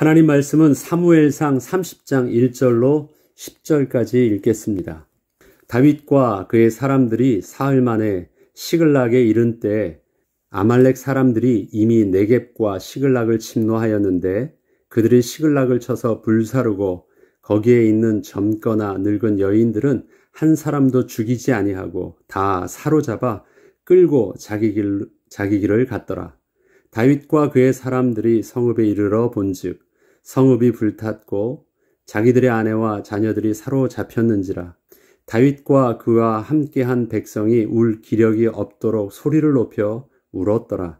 하나님 말씀은 사무엘상 30장 1절로 10절까지 읽겠습니다. 다윗과 그의 사람들이 사흘 만에 시글락에 이른 때 아말렉 사람들이 이미 네겝과 시글락을 침노하였는데 그들이 시글락을 쳐서 불사르고 거기에 있는 젊거나 늙은 여인들은 한 사람도 죽이지 아니하고 다 사로잡아 끌고 자기 길 자기 길을 갔더라. 다윗과 그의 사람들이 성읍에 이르러 본즉 성읍이 불탔고 자기들의 아내와 자녀들이 사로잡혔는지라 다윗과 그와 함께한 백성이 울 기력이 없도록 소리를 높여 울었더라.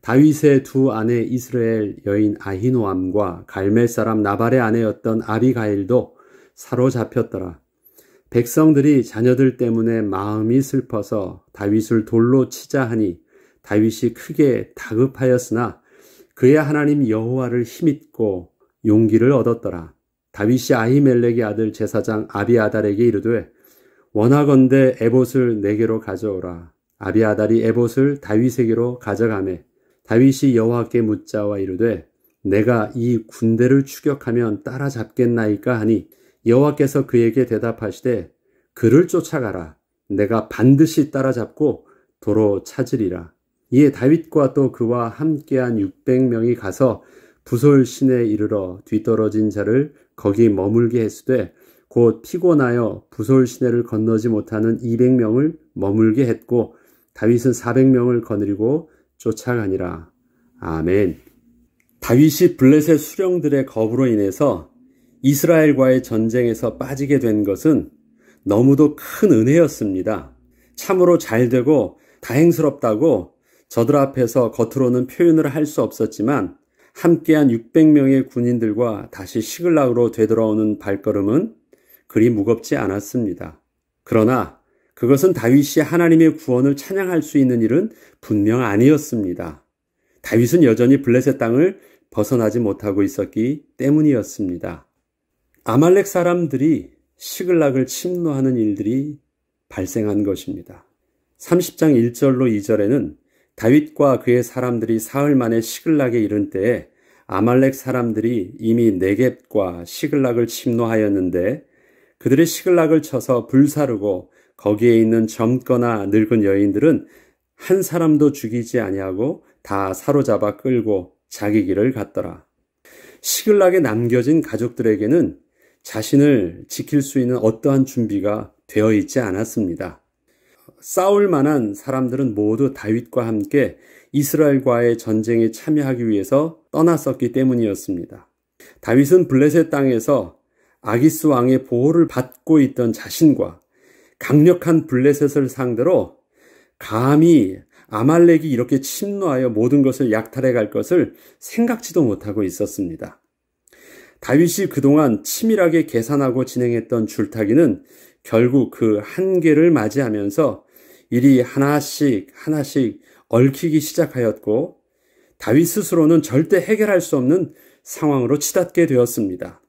다윗의 두 아내 이스라엘 여인 아히노암과 갈멜 사람 나발의 아내였던 아비가일도 사로잡혔더라. 백성들이 자녀들 때문에 마음이 슬퍼서 다윗을 돌로 치자 하니 다윗이 크게 다급하였으나 그의 하나님 여호와를 힘입고 용기를 얻었더라. 다윗이 아히멜렉의 아들 제사장 아비아달에게 이르되 원하건대 에봇을 내게로 가져오라. 아비아달이 에봇을 다윗에게로 가져가매 다윗이 여호와께 묻자와 이르되 내가 이 군대를 추격하면 따라잡겠나이까 하니 여호와께서 그에게 대답하시되 그를 쫓아가라 내가 반드시 따라잡고 도로 찾으리라 이에 다윗과 또 그와 함께한 600명이 가서 부솔 신에 이르러 뒤떨어진 자를 거기 머물게 했으되 곧 피곤하여 부솔 시내를 건너지 못하는 200명을 머물게 했고 다윗은 400명을 거느리고 쫓아가니라. 아멘. 다윗이 블레셋 수령들의 겁으로 인해서 이스라엘과의 전쟁에서 빠지게 된 것은 너무도 큰 은혜였습니다. 참으로 잘 되고 다행스럽다고 저들 앞에서 겉으로는 표현을 할 수 없었지만 함께한 600명의 군인들과 다시 시글락으로 되돌아오는 발걸음은 그리 무겁지 않았습니다. 그러나 그것은 다윗이 하나님의 구원을 찬양할 수 있는 일은 분명 아니었습니다. 다윗은 여전히 블레셋 땅을 벗어나지 못하고 있었기 때문이었습니다. 아말렉 사람들이 시글락을 침노하는 일들이 발생한 것입니다. 30장 1절로 2절에는 다윗과 그의 사람들이 사흘 만에 시글락에 이른 때에 아말렉 사람들이 이미 네겝과 시글락을 침노하였는데 그들의 시글락을 쳐서 불사르고 거기에 있는 젊거나 늙은 여인들은 한 사람도 죽이지 아니하고 다 사로잡아 끌고 자기 길을 갔더라. 시글락에 남겨진 가족들에게는 자신을 지킬 수 있는 어떠한 준비가 되어 있지 않았습니다. 싸울 만한 사람들은 모두 다윗과 함께 이스라엘과의 전쟁에 참여하기 위해서 떠났었기 때문이었습니다. 다윗은 블레셋 땅에서 아기스 왕의 보호를 받고 있던 자신과 강력한 블레셋을 상대로 감히 아말렉이 이렇게 침노하여 모든 것을 약탈해 갈 것을 생각지도 못하고 있었습니다. 다윗이 그동안 치밀하게 계산하고 진행했던 줄타기는 결국 그 한계를 맞이하면서 일이 하나씩 하나씩 얽히기 시작하였고 다윗 스스로는 절대 해결할 수 없는 상황으로 치닫게 되었습니다.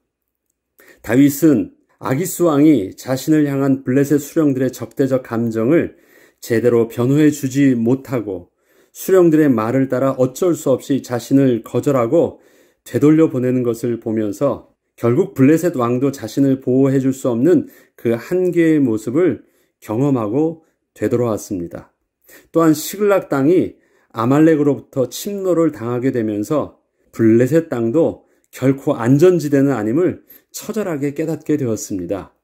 다윗은 아기스 왕이 자신을 향한 블레셋 수령들의 적대적 감정을 제대로 변호해 주지 못하고 수령들의 말을 따라 어쩔 수 없이 자신을 거절하고 되돌려 보내는 것을 보면서 결국 블레셋 왕도 자신을 보호해 줄 수 없는 그 한계의 모습을 경험하고 되돌아왔습니다. 또한 시글락 땅이 아말렉으로부터 침노를 당하게 되면서 블레셋 땅도 결코 안전지대는 아님을 처절하게 깨닫게 되었습니다.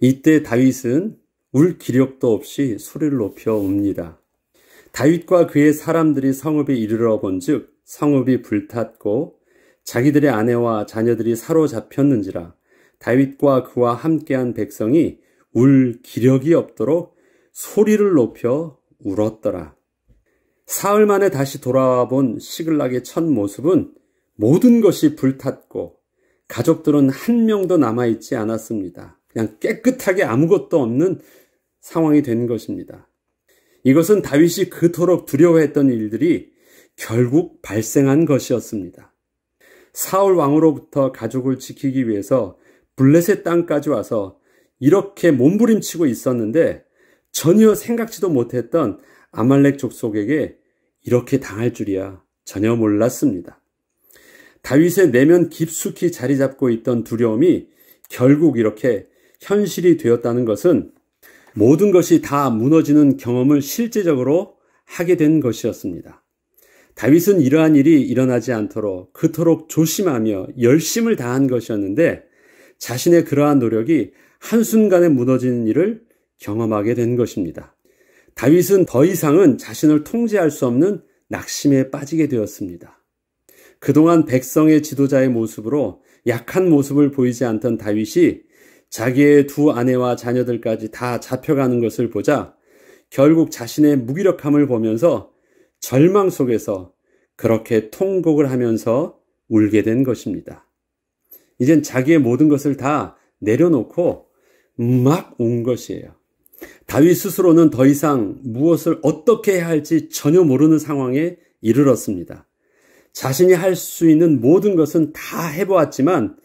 이때 다윗은 울 기력도 없이 소리를 높여 옵니다 다윗과 그의 사람들이 성읍에 이르러 본 즉 성읍이 불탔고 자기들의 아내와 자녀들이 사로잡혔는지라 다윗과 그와 함께한 백성이 울 기력이 없도록 소리를 높여 울었더라. 사흘 만에 다시 돌아와 본 시글락의 첫 모습은 모든 것이 불탔고 가족들은 한 명도 남아있지 않았습니다. 그냥 깨끗하게 아무것도 없는 상황이 된 것입니다. 이것은 다윗이 그토록 두려워했던 일들이 결국 발생한 것이었습니다. 사울 왕으로부터 가족을 지키기 위해서 블레셋 땅까지 와서 이렇게 몸부림치고 있었는데 전혀 생각지도 못했던 아말렉 족속에게 이렇게 당할 줄이야 전혀 몰랐습니다. 다윗의 내면 깊숙이 자리 잡고 있던 두려움이 결국 이렇게 현실이 되었다는 것은 모든 것이 다 무너지는 경험을 실제적으로 하게 된 것이었습니다. 다윗은 이러한 일이 일어나지 않도록 그토록 조심하며 열심을 다한 것이었는데 자신의 그러한 노력이 한순간에 무너지는 일을 경험하게 된 것입니다. 다윗은 더 이상은 자신을 통제할 수 없는 낙심에 빠지게 되었습니다. 그동안 백성의 지도자의 모습으로 약한 모습을 보이지 않던 다윗이 자기의 두 아내와 자녀들까지 다 잡혀가는 것을 보자 결국 자신의 무기력함을 보면서 절망 속에서 그렇게 통곡을 하면서 울게 된 것입니다. 이젠 자기의 모든 것을 다 내려놓고 막온 것이에요. 다윗 스스로는 더 이상 무엇을 어떻게 해야 할지 전혀 모르는 상황에 이르렀습니다. 자신이 할 수 있는 모든 것은 다 해보았지만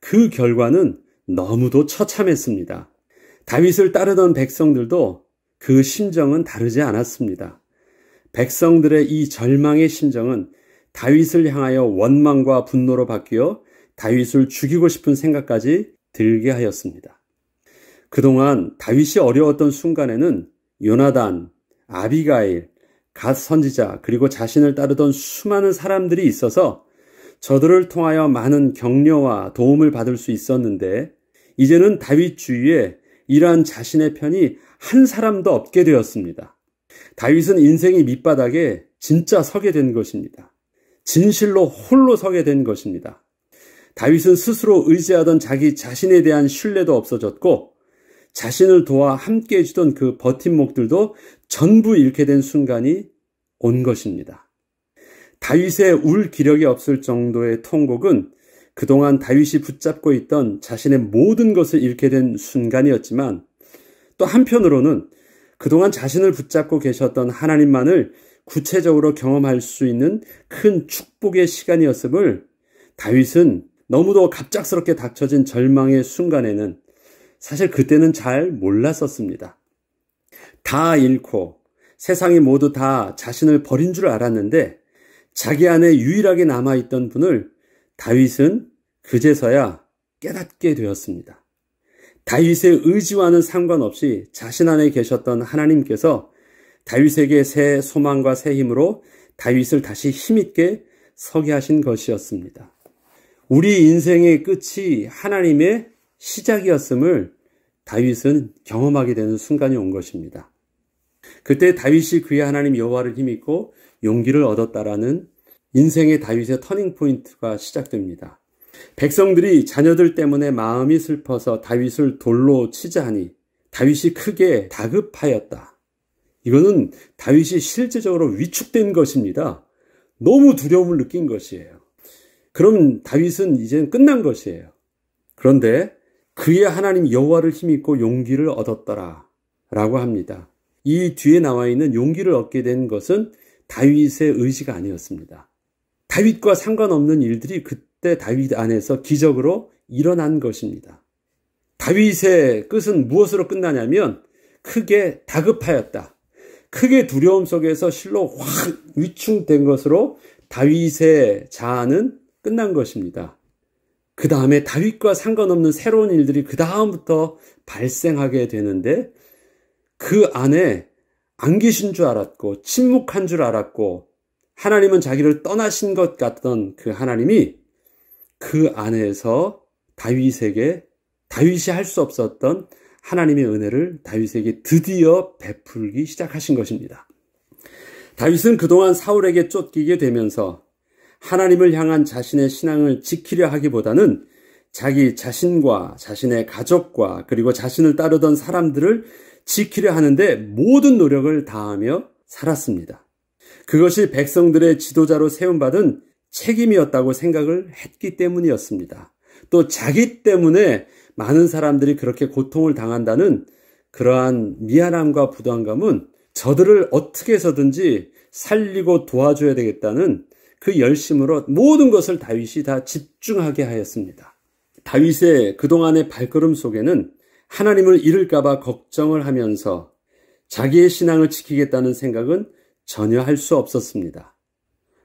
그 결과는 너무도 처참했습니다. 다윗을 따르던 백성들도 그 심정은 다르지 않았습니다. 백성들의 이 절망의 심정은 다윗을 향하여 원망과 분노로 바뀌어 다윗을 죽이고 싶은 생각까지 들게 하였습니다. 그동안 다윗이 어려웠던 순간에는 요나단, 아비가일, 갓 선지자, 그리고 자신을 따르던 수많은 사람들이 있어서 저들을 통하여 많은 격려와 도움을 받을 수 있었는데 이제는 다윗 주위에 이러한 자신의 편이 한 사람도 없게 되었습니다. 다윗은 인생이 밑바닥에 진짜 서게 된 것입니다. 진실로 홀로 서게 된 것입니다. 다윗은 스스로 의지하던 자기 자신에 대한 신뢰도 없어졌고 자신을 도와 함께 해주던 그 버팀목들도 전부 잃게 된 순간이 온 것입니다. 다윗의 울 기력이 없을 정도의 통곡은 그동안 다윗이 붙잡고 있던 자신의 모든 것을 잃게 된 순간이었지만 또 한편으로는 그동안 자신을 붙잡고 계셨던 하나님만을 구체적으로 경험할 수 있는 큰 축복의 시간이었음을 다윗은 너무도 갑작스럽게 닥쳐진 절망의 순간에는 사실 그때는 잘 몰랐었습니다. 다 잃고 세상이 모두 다 자신을 버린 줄 알았는데 자기 안에 유일하게 남아있던 분을 다윗은 그제서야 깨닫게 되었습니다. 다윗의 의지와는 상관없이 자신 안에 계셨던 하나님께서 다윗에게 새 소망과 새 힘으로 다윗을 다시 힘있게 서게 하신 것이었습니다. 우리 인생의 끝이 하나님의 시작이었음을 다윗은 경험하게 되는 순간이 온 것입니다. 그때 다윗이 그의 하나님 여호와를 힘입고 용기를 얻었다라는 인생의 다윗의 터닝 포인트가 시작됩니다. 백성들이 자녀들 때문에 마음이 슬퍼서 다윗을 돌로 치자 하니 다윗이 크게 다급하였다. 이거는 다윗이 실제적으로 위축된 것입니다. 너무 두려움을 느낀 것이에요. 그럼 다윗은 이제는 끝난 것이에요. 그런데 그의 하나님 여호와를 힘입고 용기를 얻었더라라고 합니다. 이 뒤에 나와 있는 용기를 얻게 된 것은 다윗의 의지가 아니었습니다. 다윗과 상관없는 일들이 그때 다윗 안에서 기적으로 일어난 것입니다. 다윗의 끝은 무엇으로 끝나냐면 크게 다급하였다. 크게 두려움 속에서 실로 확 위충된 것으로 다윗의 자아는 끝난 것입니다. 그 다음에 다윗과 상관없는 새로운 일들이 그 다음부터 발생하게 되는데 그 안에 안 계신 줄 알았고 침묵한 줄 알았고 하나님은 자기를 떠나신 것 같던 그 하나님이 그 안에서 다윗에게 다윗이 할 수 없었던 하나님의 은혜를 다윗에게 드디어 베풀기 시작하신 것입니다. 다윗은 그동안 사울에게 쫓기게 되면서 하나님을 향한 자신의 신앙을 지키려 하기보다는 자기 자신과 자신의 가족과 그리고 자신을 따르던 사람들을 지키려 하는데 모든 노력을 다하며 살았습니다. 그것이 백성들의 지도자로 세움받은 책임이었다고 생각을 했기 때문이었습니다. 또 자기 때문에 많은 사람들이 그렇게 고통을 당한다는 그러한 미안함과 부담감은 저들을 어떻게 해서든지 살리고 도와줘야 되겠다는 그 열심으로 모든 것을 다윗이 다 집중하게 하였습니다. 다윗의 그동안의 발걸음 속에는 하나님을 잃을까봐 걱정을 하면서 자기의 신앙을 지키겠다는 생각은 전혀 할 수 없었습니다.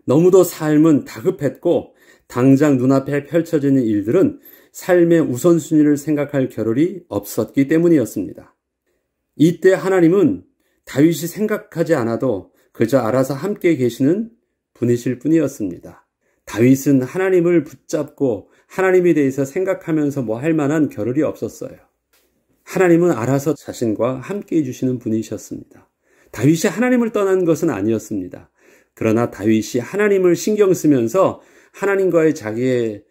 너무도 삶은 다급했고 당장 눈앞에 펼쳐지는 일들은 삶의 우선순위를 생각할 겨를이 없었기 때문이었습니다. 이때 하나님은 다윗이 생각하지 않아도 그저 알아서 함께 계시는 분이실 뿐이었습니다. 다윗은 하나님을 붙잡고 하나님에 대해서 생각하면서 뭐 할 만한 겨를이 없었어요. 하나님은 알아서 자신과 함께 해주시는 분이셨습니다. 다윗이 하나님을 떠난 것은 아니었습니다. 그러나 다윗이 하나님을 신경 쓰면서 하나님과의 자기의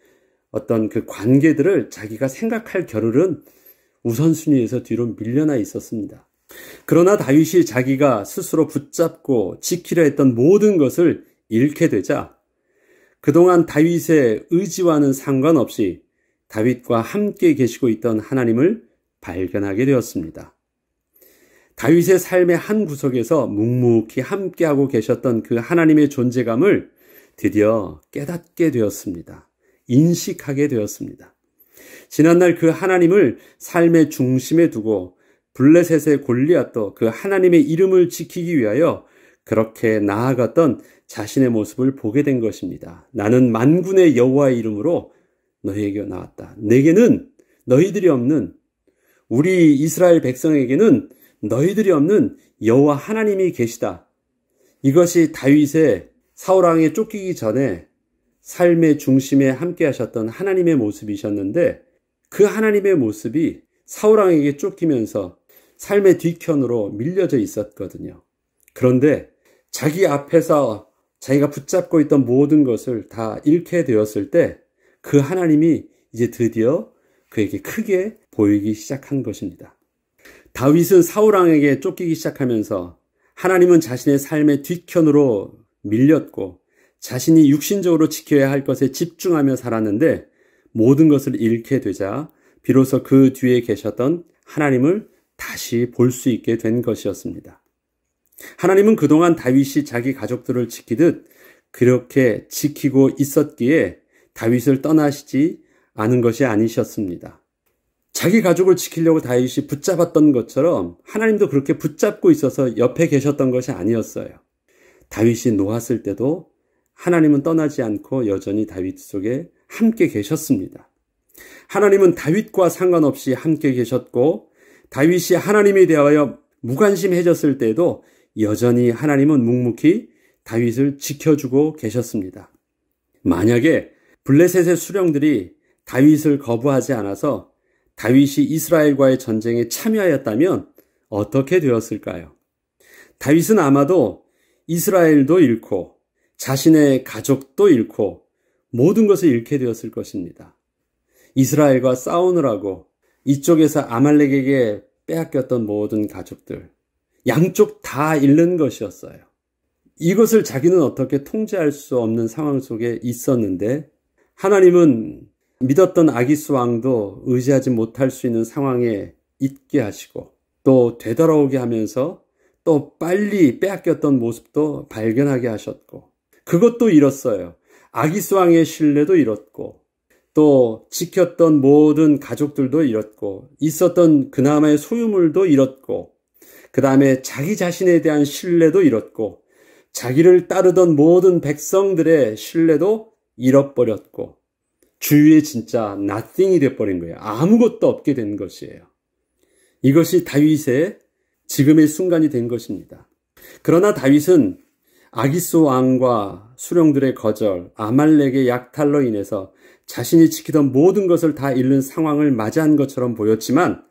어떤 그 관계들을 자기가 생각할 겨를은 우선순위에서 뒤로 밀려나 있었습니다. 그러나 다윗이 자기가 스스로 붙잡고 지키려 했던 모든 것을 잃게 되자 그동안 다윗의 의지와는 상관없이 다윗과 함께 계시고 있던 하나님을 발견하게 되었습니다. 다윗의 삶의 한 구석에서 묵묵히 함께하고 계셨던 그 하나님의 존재감을 드디어 깨닫게 되었습니다. 인식하게 되었습니다. 지난날 그 하나님을 삶의 중심에 두고 블레셋의 골리앗도 그 하나님의 이름을 지키기 위하여 그렇게 나아갔던 자신의 모습을 보게 된 것입니다. 나는 만군의 여호와의 이름으로 너희에게 나왔다. 내게는 너희들이 없는 우리 이스라엘 백성에게는 너희들이 없는 여호와 하나님이 계시다. 이것이 다윗의 사울 왕에 쫓기기 전에 삶의 중심에 함께 하셨던 하나님의 모습이셨는데 그 하나님의 모습이 사울 왕에게 쫓기면서 삶의 뒤편으로 밀려져 있었거든요. 그런데 자기 앞에서 자기가 붙잡고 있던 모든 것을 다 잃게 되었을 때 그 하나님이 이제 드디어 그에게 크게 보이기 시작한 것입니다. 다윗은 사울왕에게 쫓기기 시작하면서 하나님은 자신의 삶의 뒤편으로 밀렸고 자신이 육신적으로 지켜야 할 것에 집중하며 살았는데 모든 것을 잃게 되자 비로소 그 뒤에 계셨던 하나님을 다시 볼 수 있게 된 것이었습니다. 하나님은 그동안 다윗이 자기 가족들을 지키듯 그렇게 지키고 있었기에 다윗을 떠나시지 않은 것이 아니셨습니다. 자기 가족을 지키려고 다윗이 붙잡았던 것처럼 하나님도 그렇게 붙잡고 있어서 옆에 계셨던 것이 아니었어요. 다윗이 놓았을 때도 하나님은 떠나지 않고 여전히 다윗 속에 함께 계셨습니다. 하나님은 다윗과 상관없이 함께 계셨고 다윗이 하나님에 대하여 무관심해졌을 때도 여전히 하나님은 묵묵히 다윗을 지켜주고 계셨습니다. 만약에 블레셋의 수령들이 다윗을 거부하지 않아서 다윗이 이스라엘과의 전쟁에 참여하였다면 어떻게 되었을까요? 다윗은 아마도 이스라엘도 잃고 자신의 가족도 잃고 모든 것을 잃게 되었을 것입니다. 이스라엘과 싸우느라고 이쪽에서 아말렉에게 빼앗겼던 모든 가족들, 양쪽 다 잃는 것이었어요. 이것을 자기는 어떻게 통제할 수 없는 상황 속에 있었는데 하나님은 믿었던 아기스 왕도 의지하지 못할 수 있는 상황에 있게 하시고 또 되돌아오게 하면서 또 빨리 빼앗겼던 모습도 발견하게 하셨고 그것도 잃었어요. 아기스 왕의 신뢰도 잃었고 또 지켰던 모든 가족들도 잃었고 있었던 그나마의 소유물도 잃었고 그 다음에 자기 자신에 대한 신뢰도 잃었고, 자기를 따르던 모든 백성들의 신뢰도 잃어버렸고, 주위에 진짜 nothing이 돼버린 거예요. 아무것도 없게 된 것이에요. 이것이 다윗의 지금의 순간이 된 것입니다. 그러나 다윗은 아기스 왕과 수령들의 거절, 아말렉의 약탈로 인해서 자신이 지키던 모든 것을 다 잃는 상황을 맞이한 것처럼 보였지만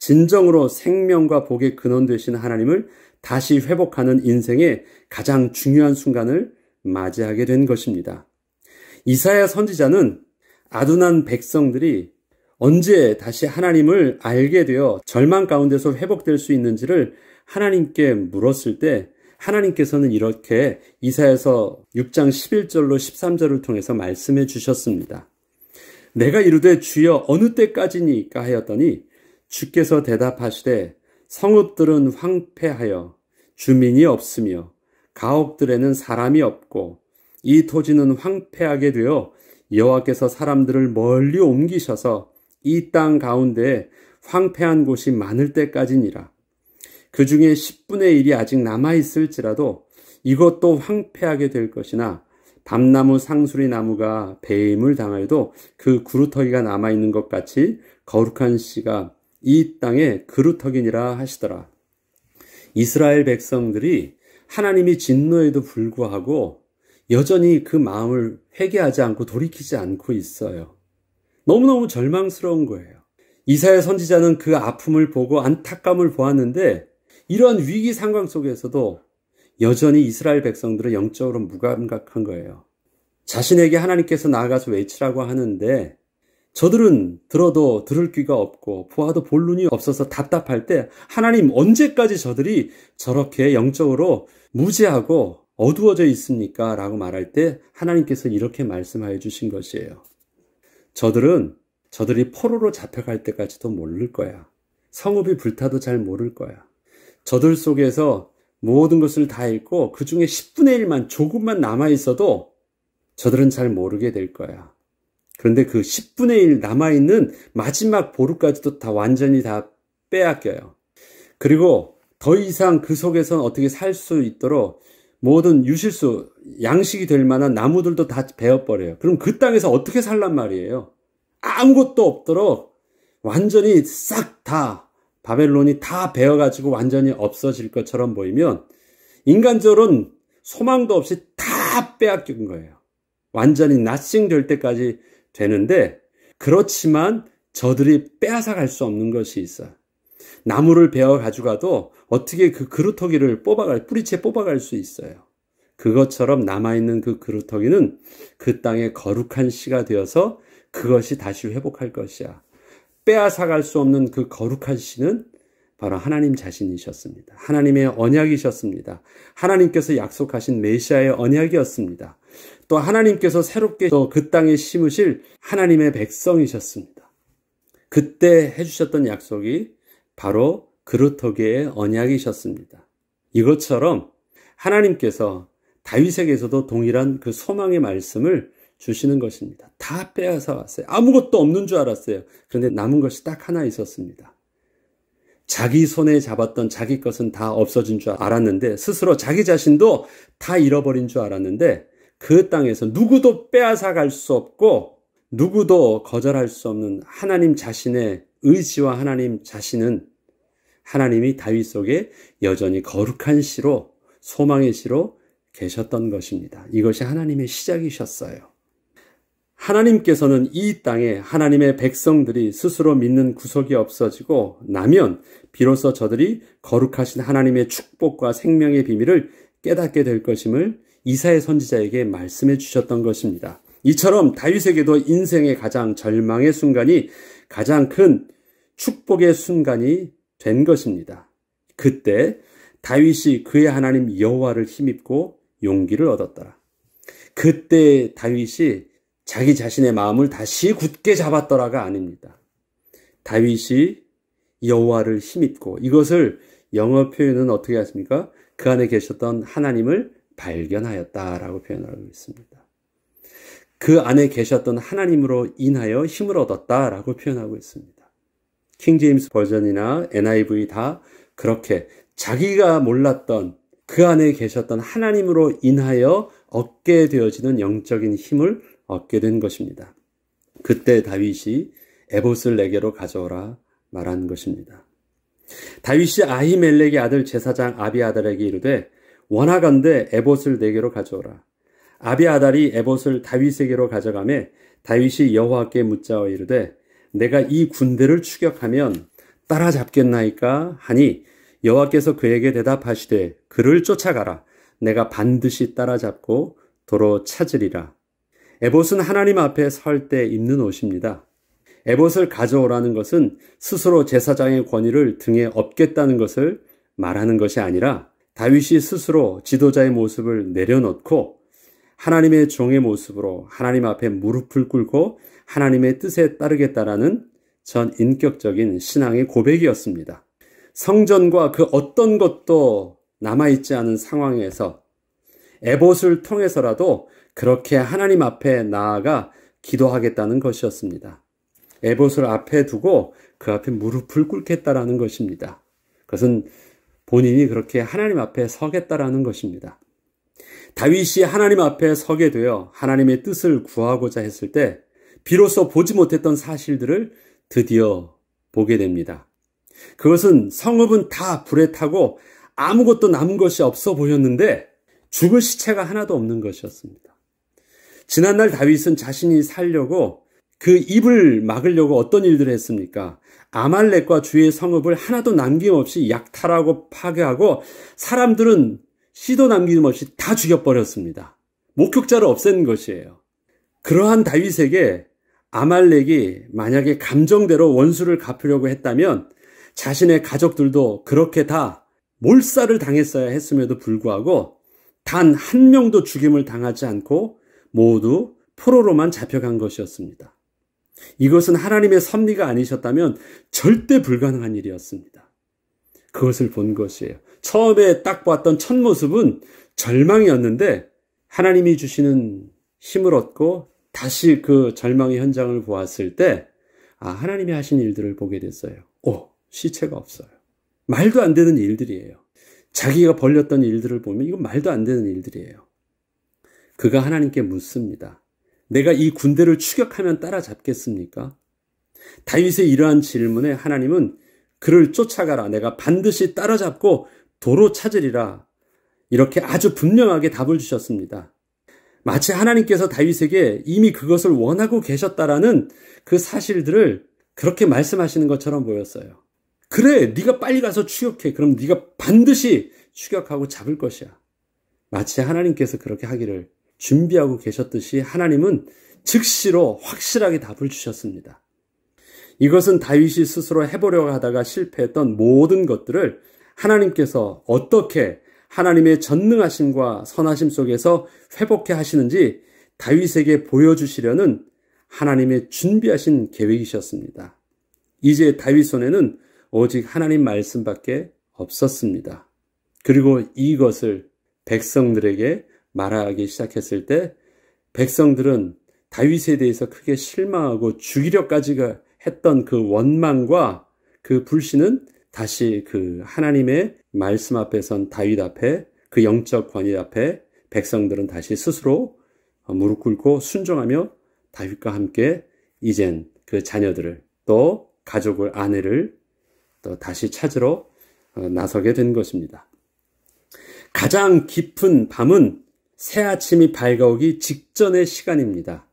진정으로 생명과 복의 근원 되신 하나님을 다시 회복하는 인생의 가장 중요한 순간을 맞이하게 된 것입니다. 이사야 선지자는 아둔한 백성들이 언제 다시 하나님을 알게 되어 절망 가운데서 회복될 수 있는지를 하나님께 물었을 때 하나님께서는 이렇게 이사에서 6장 11절로 13절을 통해서 말씀해 주셨습니다. 내가 이르되 주여 어느 때까지니까 하였더니 주께서 대답하시되 성읍들은 황폐하여 주민이 없으며 가옥들에는 사람이 없고 이 토지는 황폐하게 되어 여호와께서 사람들을 멀리 옮기셔서 이 땅가운데 황폐한 곳이 많을 때까지니라. 그 중에 10분의 1이 아직 남아 있을지라도 이것도 황폐하게 될 것이나 밤나무 상수리 나무가 배임을 당하여도 그 구루터기가 남아 있는 것 같이 거룩한 씨가 이 땅에 그루터기니라 하시더라. 이스라엘 백성들이 하나님이 진노에도 불구하고 여전히 그 마음을 회개하지 않고 돌이키지 않고 있어요. 너무너무 절망스러운 거예요. 이사야 선지자는 그 아픔을 보고 안타까움을 보았는데 이런 위기 상황 속에서도 여전히 이스라엘 백성들은 영적으로 무감각한 거예요. 자신에게 하나님께서 나아가서 외치라고 하는데 저들은 들어도 들을 귀가 없고 보아도 볼 눈이 없어서 답답할 때 하나님 언제까지 저들이 저렇게 영적으로 무지하고 어두워져 있습니까? 라고 말할 때 하나님께서 이렇게 말씀하여 주신 것이에요. 저들은 저들이 포로로 잡혀갈 때까지도 모를 거야. 성읍이 불타도 잘 모를 거야. 저들 속에서 모든 것을 다 잃고 그 중에 10분의 1만 조금만 남아 있어도 저들은 잘 모르게 될 거야. 그런데 그 10분의 1 남아있는 마지막 보루까지도 다 완전히 다 빼앗겨요. 그리고 더 이상 그 속에선 어떻게 살 수 있도록 모든 유실수, 양식이 될 만한 나무들도 다 베어버려요. 그럼 그 땅에서 어떻게 살란 말이에요? 아무것도 없도록 완전히 싹 다 바벨론이 다 베어가지고 완전히 없어질 것처럼 보이면 인간절은 소망도 없이 다 빼앗긴 거예요. 완전히 낫싱 될 때까지 되는데 그렇지만 저들이 빼앗아 갈 수 없는 것이 있어. 나무를 베어 가져가도 어떻게 그 그루터기를 뽑아갈 뿌리채 뽑아갈 수 있어요. 그것처럼 남아있는 그 그루터기는 그 땅의 거룩한 씨가 되어서 그것이 다시 회복할 것이야. 빼앗아 갈 수 없는 그 거룩한 씨는 바로 하나님 자신이셨습니다. 하나님의 언약이셨습니다. 하나님께서 약속하신 메시아의 언약이었습니다. 또 하나님께서 새롭게 그 땅에 심으실 하나님의 백성이셨습니다. 그때 해주셨던 약속이 바로 그루터기의 언약이셨습니다. 이것처럼 하나님께서 다윗에게서도 동일한 그 소망의 말씀을 주시는 것입니다. 다 빼앗아 왔어요. 아무것도 없는 줄 알았어요. 그런데 남은 것이 딱 하나 있었습니다. 자기 손에 잡았던 자기 것은 다 없어진 줄 알았는데 스스로 자기 자신도 다 잃어버린 줄 알았는데 그 땅에서 누구도 빼앗아 갈 수 없고 누구도 거절할 수 없는 하나님 자신의 의지와 하나님 자신은 하나님이 다윗 속에 여전히 거룩한 시로 소망의 시로 계셨던 것입니다. 이것이 하나님의 시작이셨어요. 하나님께서는 이 땅에 하나님의 백성들이 스스로 믿는 구석이 없어지고 나면 비로소 저들이 거룩하신 하나님의 축복과 생명의 비밀을 깨닫게 될 것임을 이사의 선지자에게 말씀해 주셨던 것입니다. 이처럼 다윗에게도 인생의 가장 절망의 순간이 가장 큰 축복의 순간이 된 것입니다. 그때 다윗이 그의 하나님 여호와를 힘입고 용기를 얻었더라. 그때 다윗이 자기 자신의 마음을 다시 굳게 잡았더라가 아닙니다. 다윗이 여호와를 힘입고 이것을 영어 표현은 어떻게 하십니까? 그 안에 계셨던 하나님을 발견하였다라고 표현하고 있습니다. 그 안에 계셨던 하나님으로 인하여 힘을 얻었다라고 표현하고 있습니다. 킹제임스 버전이나 NIV 다 그렇게 자기가 몰랐던 그 안에 계셨던 하나님으로 인하여 얻게 되어지는 영적인 힘을 얻게 된 것입니다. 그때 다윗이 에봇을 내게로 가져오라 말한 것입니다. 다윗이 아히멜렉의 아들 제사장 아비아달에게 이르되 원하건대 에봇을 내게로 가져오라. 아비아달이 에봇을 다윗에게로 가져가매 다윗이 여호와께 묻자어 이르되 내가 이 군대를 추격하면 따라잡겠나이까 하니 여호와께서 그에게 대답하시되 그를 쫓아가라 내가 반드시 따라잡고 도로 찾으리라. 에봇은 하나님 앞에 설 때 입는 옷입니다. 에봇을 가져오라는 것은 스스로 제사장의 권위를 등에 업겠다는 것을 말하는 것이 아니라 다윗이 스스로 지도자의 모습을 내려놓고 하나님의 종의 모습으로 하나님 앞에 무릎을 꿇고 하나님의 뜻에 따르겠다라는 전 인격적인 신앙의 고백이었습니다. 성전과 그 어떤 것도 남아있지 않은 상황에서 에봇을 통해서라도 그렇게 하나님 앞에 나아가 기도하겠다는 것이었습니다. 에봇을 앞에 두고 그 앞에 무릎을 꿇겠다라는 것입니다. 그것은 본인이 그렇게 하나님 앞에 서겠다라는 것입니다. 다윗이 하나님 앞에 서게 되어 하나님의 뜻을 구하고자 했을 때 비로소 보지 못했던 사실들을 드디어 보게 됩니다. 그것은 성읍은 다 불에 타고 아무것도 남은 것이 없어 보였는데 죽을 시체가 하나도 없는 것이었습니다. 지난날 다윗은 자신이 살려고 그 입을 막으려고 어떤 일들을 했습니까? 아말렉과 주의 성읍을 하나도 남김없이 약탈하고 파괴하고 사람들은 시도 남김없이 다 죽여버렸습니다. 목격자를 없앤 것이에요. 그러한 다윗에게 아말렉이 만약에 감정대로 원수를 갚으려고 했다면 자신의 가족들도 그렇게 다 몰살을 당했어야 했음에도 불구하고 단 한 명도 죽임을 당하지 않고 모두 포로로만 잡혀간 것이었습니다. 이것은 하나님의 섭리가 아니셨다면 절대 불가능한 일이었습니다. 그것을 본 것이에요. 처음에 딱 봤던 첫 모습은 절망이었는데 하나님이 주시는 힘을 얻고 다시 그 절망의 현장을 보았을 때, 아, 하나님이 하신 일들을 보게 됐어요. 오, 시체가 없어요. 말도 안 되는 일들이에요. 자기가 벌렸던 일들을 보면 이건 말도 안 되는 일들이에요. 그가 하나님께 묻습니다. 내가 이 군대를 추격하면 따라잡겠습니까? 다윗의 이러한 질문에 하나님은 그를 쫓아가라. 내가 반드시 따라잡고 도로 찾으리라. 이렇게 아주 분명하게 답을 주셨습니다. 마치 하나님께서 다윗에게 이미 그것을 원하고 계셨다라는 그 사실들을 그렇게 말씀하시는 것처럼 보였어요. 그래, 네가 빨리 가서 추격해. 그럼 네가 반드시 추격하고 잡을 것이야. 마치 하나님께서 그렇게 하기를 준비하고 계셨듯이 하나님은 즉시로 확실하게 답을 주셨습니다. 이것은 다윗이 스스로 해보려고 하다가 실패했던 모든 것들을 하나님께서 어떻게 하나님의 전능하심과 선하심 속에서 회복해 하시는지 다윗에게 보여주시려는 하나님의 준비하신 계획이셨습니다. 이제 다윗 손에는 오직 하나님 말씀밖에 없었습니다. 그리고 이것을 백성들에게 말하기 시작했을 때 백성들은 다윗에 대해서 크게 실망하고 죽이려까지가 했던 그 원망과 그 불신은 다시 그 하나님의 말씀 앞에선 다윗 앞에 그 영적 권위 앞에 백성들은 다시 스스로 무릎 꿇고 순종하며 다윗과 함께 이젠 그 자녀들을 또 가족을 아내를 또 다시 찾으러 나서게 된 것입니다. 가장 깊은 밤은 새 아침이 밝아오기 직전의 시간입니다.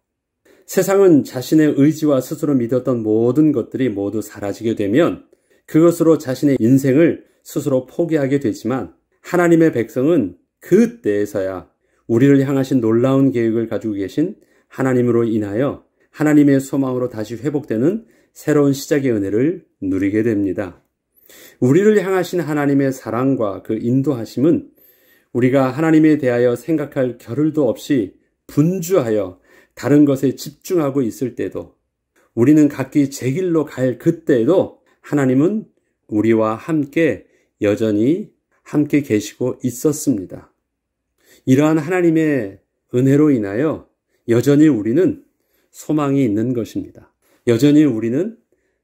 세상은 자신의 의지와 스스로 믿었던 모든 것들이 모두 사라지게 되면 그것으로 자신의 인생을 스스로 포기하게 되지만 하나님의 백성은 그때에서야 우리를 향하신 놀라운 계획을 가지고 계신 하나님으로 인하여 하나님의 소망으로 다시 회복되는 새로운 시작의 은혜를 누리게 됩니다. 우리를 향하신 하나님의 사랑과 그 인도하심은 우리가 하나님에 대하여 생각할 겨를도 없이 분주하여 다른 것에 집중하고 있을 때도 우리는 각기 제 길로 갈 그때에도 하나님은 우리와 함께 여전히 함께 계시고 있었습니다. 이러한 하나님의 은혜로 인하여 여전히 우리는 소망이 있는 것입니다. 여전히 우리는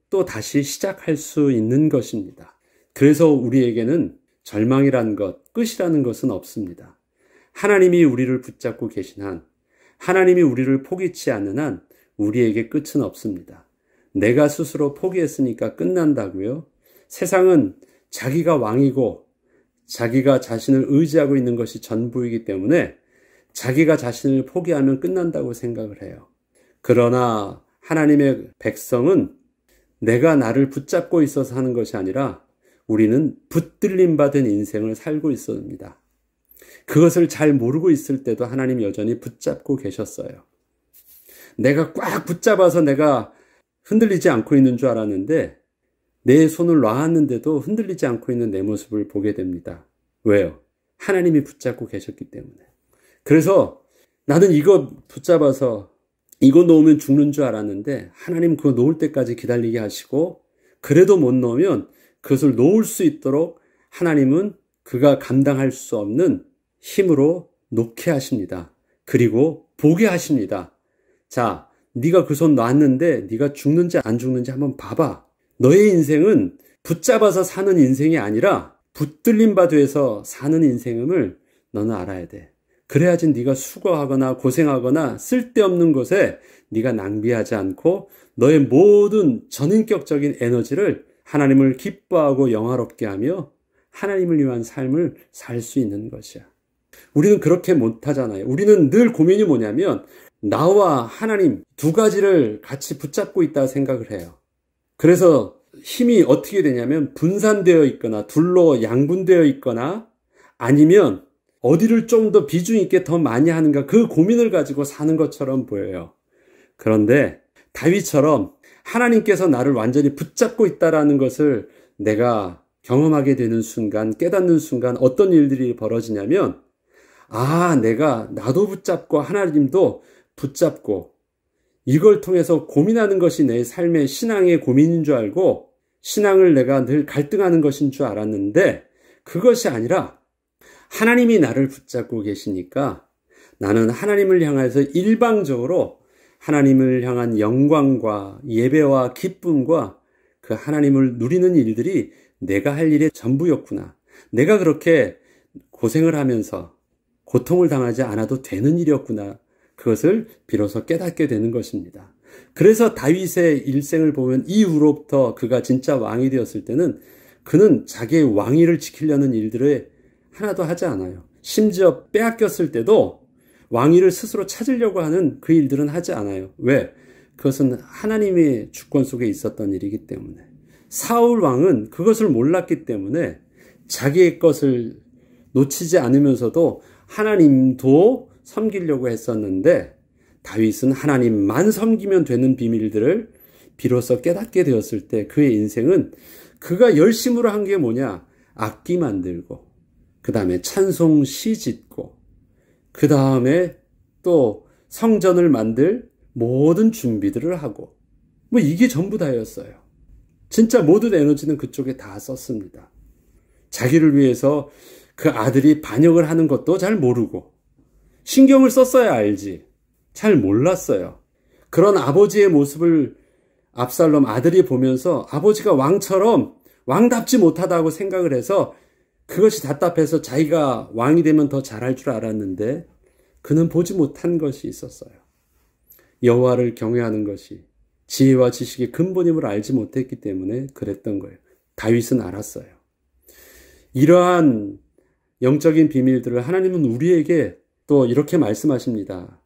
또 다시 시작할 수 있는 것입니다. 그래서 우리에게는 절망이란 것, 끝이라는 것은 없습니다. 하나님이 우리를 붙잡고 계신 한, 하나님이 우리를 포기치 않는 한, 우리에게 끝은 없습니다. 내가 스스로 포기했으니까 끝난다고요? 세상은 자기가 왕이고, 자기가 자신을 의지하고 있는 것이 전부이기 때문에 자기가 자신을 포기하면 끝난다고 생각을 해요. 그러나 하나님의 백성은 내가 나를 붙잡고 있어서 하는 것이 아니라 우리는 붙들림 받은 인생을 살고 있습니다. 그것을 잘 모르고 있을 때도 하나님 여전히 붙잡고 계셨어요. 내가 꽉 붙잡아서 내가 흔들리지 않고 있는 줄 알았는데 내 손을 놔았는데도 흔들리지 않고 있는 내 모습을 보게 됩니다. 왜요? 하나님이 붙잡고 계셨기 때문에. 그래서 나는 이거 붙잡아서 이거 놓으면 죽는 줄 알았는데 하나님 그거 놓을 때까지 기다리게 하시고 그래도 못 놓으면 그것을 놓을 수 있도록 하나님은 그가 감당할 수 없는 힘으로 놓게 하십니다. 그리고 보게 하십니다. 자, 네가 그 손 놨는데 네가 죽는지 안 죽는지 한번 봐봐. 너의 인생은 붙잡아서 사는 인생이 아니라 붙들린 바 돼서 사는 인생임을 너는 알아야 돼. 그래야지 네가 수고하거나 고생하거나 쓸데없는 것에 네가 낭비하지 않고 너의 모든 전인격적인 에너지를 하나님을 기뻐하고 영화롭게 하며 하나님을 위한 삶을 살 수 있는 것이야. 우리는 그렇게 못하잖아요. 우리는 늘 고민이 뭐냐면 나와 하나님 두 가지를 같이 붙잡고 있다 생각을 해요. 그래서 힘이 어떻게 되냐면 분산되어 있거나 둘로 양분되어 있거나 아니면 어디를 좀 더 비중 있게 더 많이 하는가 그 고민을 가지고 사는 것처럼 보여요. 그런데 다윗처럼 하나님께서 나를 완전히 붙잡고 있다라는 것을 내가 경험하게 되는 순간, 깨닫는 순간 어떤 일들이 벌어지냐면, 아, 내가 나도 붙잡고 하나님도 붙잡고 이걸 통해서 고민하는 것이 내 삶의 신앙의 고민인 줄 알고 신앙을 내가 늘 갈등하는 것인 줄 알았는데 그것이 아니라 하나님이 나를 붙잡고 계시니까 나는 하나님을 향해서 일방적으로 하나님을 향한 영광과 예배와 기쁨과 그 하나님을 누리는 일들이 내가 할 일의 전부였구나. 내가 그렇게 고생을 하면서 고통을 당하지 않아도 되는 일이었구나. 그것을 비로소 깨닫게 되는 것입니다. 그래서 다윗의 일생을 보면 이후로부터 그가 진짜 왕이 되었을 때는 그는 자기의 왕위를 지키려는 일들을 하나도 하지 않아요. 심지어 빼앗겼을 때도 왕위를 스스로 찾으려고 하는 그 일들은 하지 않아요. 왜? 그것은 하나님의 주권 속에 있었던 일이기 때문에. 사울 왕은 그것을 몰랐기 때문에 자기의 것을 놓치지 않으면서도 하나님도 섬기려고 했었는데 다윗은 하나님만 섬기면 되는 비밀들을 비로소 깨닫게 되었을 때 그의 인생은 그가 열심으로 한 게 뭐냐? 악기 만들고, 그 다음에 찬송 시 짓고, 그 다음에 또 성전을 만들 모든 준비들을 하고 뭐 이게 전부 다였어요. 진짜 모든 에너지는 그쪽에 다 썼습니다. 자기를 위해서 그 아들이 반역을 하는 것도 잘 모르고 신경을 썼어야 알지 잘 몰랐어요. 그런 아버지의 모습을 압살롬 아들이 보면서 아버지가 왕처럼 왕답지 못하다고 생각을 해서 그것이 답답해서 자기가 왕이 되면 더 잘할 줄 알았는데 그는 보지 못한 것이 있었어요. 여호와를 경외하는 것이 지혜와 지식의 근본임을 알지 못했기 때문에 그랬던 거예요. 다윗은 알았어요. 이러한 영적인 비밀들을 하나님은 우리에게 또 이렇게 말씀하십니다.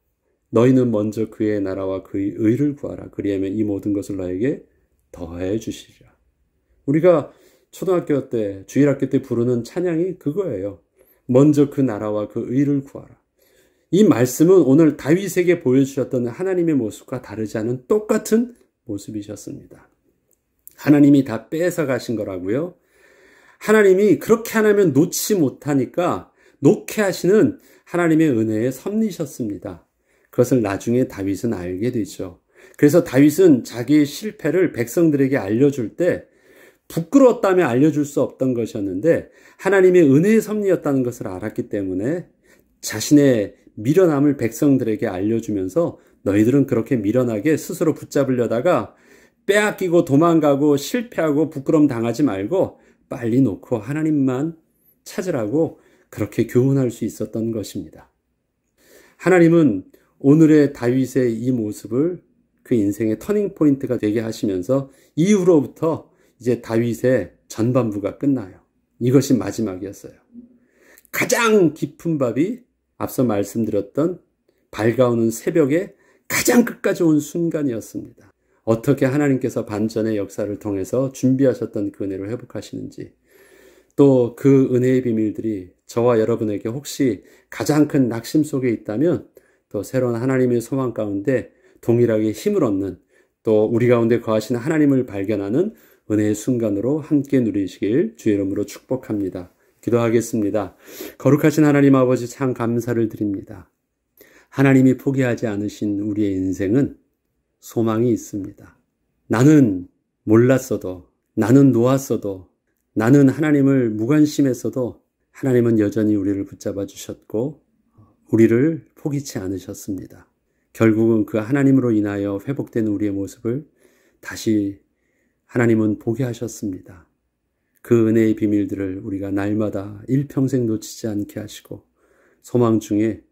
너희는 먼저 그의 나라와 그의 의를 구하라. 그리하면 이 모든 것을 너에게 더해 주시리라. 우리가 초등학교 때, 주일학교 때 부르는 찬양이 그거예요. 먼저 그 나라와 그 의를 구하라. 이 말씀은 오늘 다윗에게 보여주셨던 하나님의 모습과 다르지 않은 똑같은 모습이셨습니다. 하나님이 다 뺏어가신 거라고요. 하나님이 그렇게 안 하면 놓지 못하니까 놓게 하시는 하나님의 은혜에 섭리셨습니다. 그것을 나중에 다윗은 알게 되죠. 그래서 다윗은 자기의 실패를 백성들에게 알려줄 때 부끄러웠다며 알려줄 수 없던 것이었는데 하나님의 은혜의 섭리였다는 것을 알았기 때문에 자신의 미련함을 백성들에게 알려주면서 너희들은 그렇게 미련하게 스스로 붙잡으려다가 빼앗기고 도망가고 실패하고 부끄럼 당하지 말고 빨리 놓고 하나님만 찾으라고 그렇게 교훈할 수 있었던 것입니다. 하나님은 오늘의 다윗의 이 모습을 그 인생의 터닝 포인트가 되게 하시면서 이후로부터 이제 다윗의 전반부가 끝나요. 이것이 마지막이었어요. 가장 깊은 밥이 앞서 말씀드렸던 밝아오는 새벽에 가장 끝까지 온 순간이었습니다. 어떻게 하나님께서 반전의 역사를 통해서 준비하셨던 그 은혜를 회복하시는지 또 그 은혜의 비밀들이 저와 여러분에게 혹시 가장 큰 낙심 속에 있다면 또 새로운 하나님의 소망 가운데 동일하게 힘을 얻는 또 우리 가운데 거하시는 하나님을 발견하는 은혜의 순간으로 함께 누리시길 주의 이름으로 축복합니다. 기도하겠습니다. 거룩하신 하나님 아버지 참 감사를 드립니다. 하나님이 포기하지 않으신 우리의 인생은 소망이 있습니다. 나는 몰랐어도, 나는 놓았어도, 나는 하나님을 무관심했어도 하나님은 여전히 우리를 붙잡아 주셨고, 우리를 포기치 않으셨습니다. 결국은 그 하나님으로 인하여 회복된 우리의 모습을 다시 하나님은 보게 하셨습니다. 그 은혜의 비밀들을 우리가 날마다 일평생 놓치지 않게 하시고 소망 중에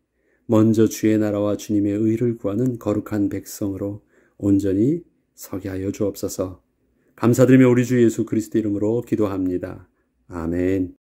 먼저 주의 나라와 주님의 의를 구하는 거룩한 백성으로 온전히 서게 하여 주옵소서. 감사드리며 우리 주 예수 그리스도 이름으로 기도합니다. 아멘.